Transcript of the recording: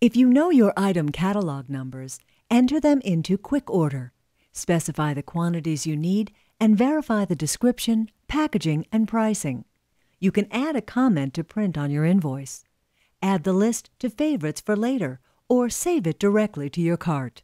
If you know your item catalog numbers, enter them into quick order. Specify the quantities you need and verify the description, packaging, and pricing. You can add a comment to print on your invoice. Add the list to favorites for later or save it directly to your cart.